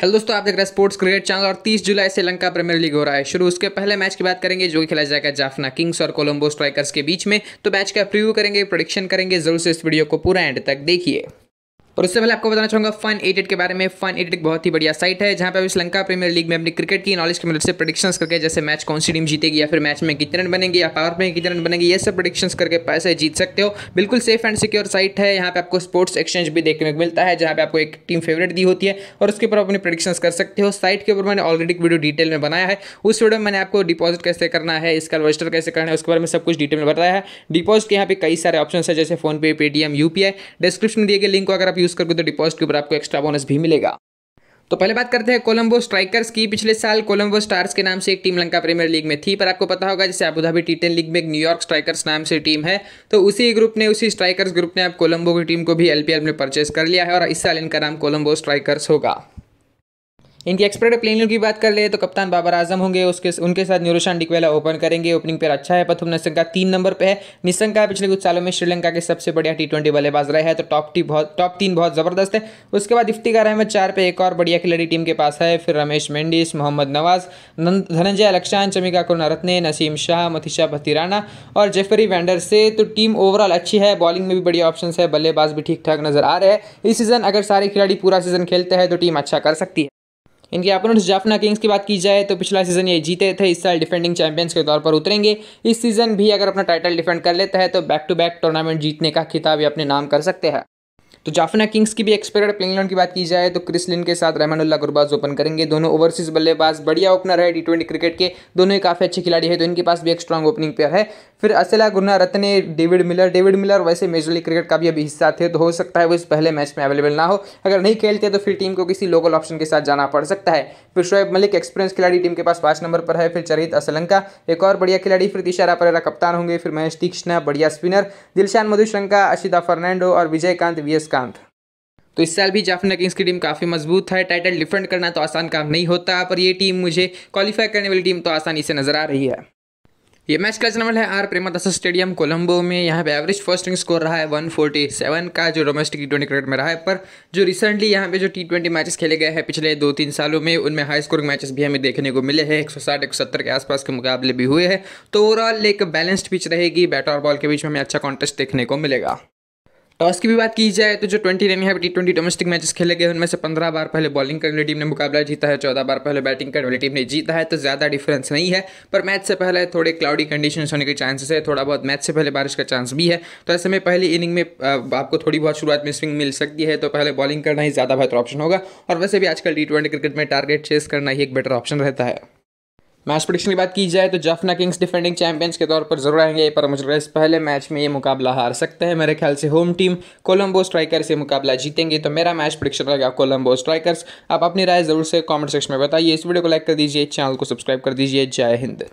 hello दोस्तों आप देख रहे हैं स्पोर्ट्स क्रिकेट चैनल और 30 जुलाई से लंका प्रीमियर लीग हो रहा है शुरू उसके पहले मैच की बात करेंगे जो कि खेला जाएगा जाफना किंग्स और कोलंबो स्ट्राइकर्स के बीच में तो मैच का प्रीव्यू करेंगे प्रोडिक्शन करेंगे जरूर से इस वीडियो को पूरा एंड तक देखिए और उससे पहले आपको बताना चाहूंगा फन एडिट के बारे में फन एडिट एक बहुत ही बढ़िया साइट है जहाँ पर श्रीलंका प्रीमियर लीग में अपनी क्रिकेट की नॉलेज की मदद से प्रोडिक्शन करके जैसे मैच कौन सी टीम जीतेगी या फिर मैच में कितने रन बनेंगे या पावर में कितने रन बनेंगे ये सब प्रोडिक्शन करके पैसे जीत सकते हो बिल्कुल सेफ एंड सिक्योर साइट है यहाँ पे आपको स्पोर्ट्स एक्सचेंज भी देखने को मिलता है जहाँ पे आपको एक टीम फेवरेट दी होती है और उसके ऊपर आप अपने कर सकते हो साइट के ऊपर मैंने ऑलरेडी वीडियो डिटेल में बनाया है उस वीडियो में मैंने आपको डिपॉजिट कैसे करना है इसका रजिस्टर कैसे करना है उसके बारे में सब कुछ डिटेल में बताया है डिपॉजिट के यहाँ पे कई सारे ऑप्शन है जैसे फोनपे पेटीएम यूपीआई डिस्क्रिप्शन में दिए गए लिंक को अगर आप यूज़ करके तो डिपॉजिट के ऊपर आपको एक्स्ट्रा बोनस भी मिलेगा तो पहले बात करते हैं कोलंबो स्ट्राइकर्स की पिछले साल कोलंबो स्टार्स के नाम से एक टीम लंका प्रीमियर लीग में थी पर आपको पता होगा जैसे अबूधाबी टी टेन लीग में एक न्यूयॉर्क स्ट्राइकर्स नाम से टीम है तो उसी ग्रुप ने उसी स्ट्राइकर्स ग्रुप ने अब कोलंबो की टीम को भी एलपीएल में परचेस कर लिया है और इस साल इनका नाम कोलंबो स्ट्राइकर्स होगा इनकी एक्सपर्ट प्लेनियर की बात कर ले तो कप्तान बाबर आजम होंगे उसके उनके साथ न्यूरोशान डिकवेला ओपन करेंगे ओपनिंग पर अच्छा है प्रथम निशंका तीन नंबर पर है निशंका पिछले कुछ सालों में श्रीलंका के सबसे बढ़िया टी ट्वेंटी बल्लेबाज रहे हैं तो टॉप टी बहुत टॉप तीन बहुत ज़बरदस्त है उसके बाद इफ्तिकार अहमद चार पे एक और बढ़िया खिलाड़ी टीम के पास है फिर रमेश मेंडिस मोहम्मद नवाज धनंजय अलक्षान चमिका रत्ने नसीम शाह मथिशा भतीराना और जेफरी वैंडर से तो टीम ओवरऑल अच्छी है बॉलिंग में भी बढ़िया ऑप्शन है बल्लेबाज भी ठीक ठाक नजर आ रहे हैं इस सीज़न अगर सारे खिलाड़ी पूरा सीज़न खेलते हैं तो टीम अच्छा कर सकती है इनके अपोनेंट्स जाफना किंग्स की बात की जाए तो पिछला सीजन ये जीते थे इस साल डिफेंडिंग चैंपियंस के तौर पर उतरेंगे इस सीजन भी अगर अपना टाइटल डिफेंड कर लेता है तो बैक टू बैक टूर्नामेंट जीतने का खिताब ये अपने नाम कर सकते हैं तो जाफना किंग्स की भी एक्सपेक्टेड प्लेइंग इलेवन की बात की जाए तो क्रिस लिन के साथ रहमानुल्ला गुरबाज ओपन करेंगे दोनों ओवरसीज बल्लेबाज बढ़िया ओपनर है टी ट्वेंटी क्रिकेट के दोनों ही काफ़ी अच्छे खिलाड़ी है तो इनके पास भी एक स्ट्रांग ओपनिंग पेयर है फिर Asela Gunaratne David Miller David Miller वैसे मेजर लीग क्रिकेट का भी अभी हिस्सा थे तो हो सकता है वो इस पहले मैच में अवेलेबल ना हो अगर नहीं खेलते तो फिर टीम को किसी लोकल ऑप्शन के साथ जाना पड़ सकता है फिर शोएब मलिक एक्सपीरियंस खिलाड़ी टीम के पास पाँच नंबर पर है फिर चरित असलंका एक और बढ़िया खिलाड़ी फिर दिशा परेरा कप्तान होंगे फिर महेश तीक्षणा बढ़िया स्पिनर दिलशान मधुशंका अशिता फर्नांडो और Vijayakanth Viyaskanth तो इस साल भी जाफना किंग्स की टीम काफ़ी मजबूत है टाइटल डिफेंड करना तो आसान काम नहीं होता पर ये टीम मुझे क्वालिफाई करने वाली टीम तो आसानी से नजर आ रही है ये मैच का नंबर है आर प्रेमादासा स्टेडियम कोलंबो में यहाँ पे एवरेज फर्स्ट इनिंग स्कोर रहा है 147 का जो डोमेस्टिक टी ट्वेंटी क्रिकेट में रहा है पर जो रिसेंटली यहाँ पे जो टी ट्वेंटी मैचेस खेले गए हैं पिछले दो तीन सालों में उनमें हाई स्कोरिंग मैचेस भी हमें देखने को मिले हैं 160 170 के आसपास के मुकाबले भी हुए हैं तो ओवरऑल एक बैलेंस्ड पिच रहेगी बैट और बॉल के बीच में हमें अच्छा कॉन्टेस्ट देखने को मिलेगा टॉस की भी बात की जाए तो जो ट्वेंटी रन यहाँ पर टी ट्वेंटी डोमेस्टिक मैचेस खेले गए उनमें से पंद्रह बार पहले बॉलिंग करने वाली टीम ने मुकाबला जीता है चौदह बार पहले बैटिंग करने वाली टीम ने जीता है तो ज़्यादा डिफरेंस नहीं है पर मैच से पहले थोड़े क्लाउडी कंडीशन होने के चांसेस है थोड़ा बहुत मैच से पहले बारिश का चांस भी है तो ऐसे में पहली इनिंग में आपको थोड़ी बहुत शुरुआत में स्विंग मिल सकती है तो पहले बॉलिंग करना ही ज़्यादा बेहतर ऑप्शन होगा और वैसे भी आजकल टी क्रिकेट में टारगेट चेस करना ही एक बेटर ऑप्शन रहता है मैच प्रोडिक्शन की बात की जाए तो जफना किंग्स डिफेंडिंग चैंपियंस के तौर पर जरूर आएंगे पर मुझे इस पहले मैच में ये मुकाबला हार सकते हैं मेरे ख्याल से होम टीम कोलंबो स्ट्राइकर्स से मुकाबला जीतेंगे तो मेरा मैच प्रोडिक्शन रहेगा कोलंबो स्ट्राइकर्स आप अपनी राय जरूर से कॉमेंट सेक्शन में बताइए इस वीडियो को लाइक कर दीजिए चैनल को सब्सक्राइब कर दीजिए जय हिंद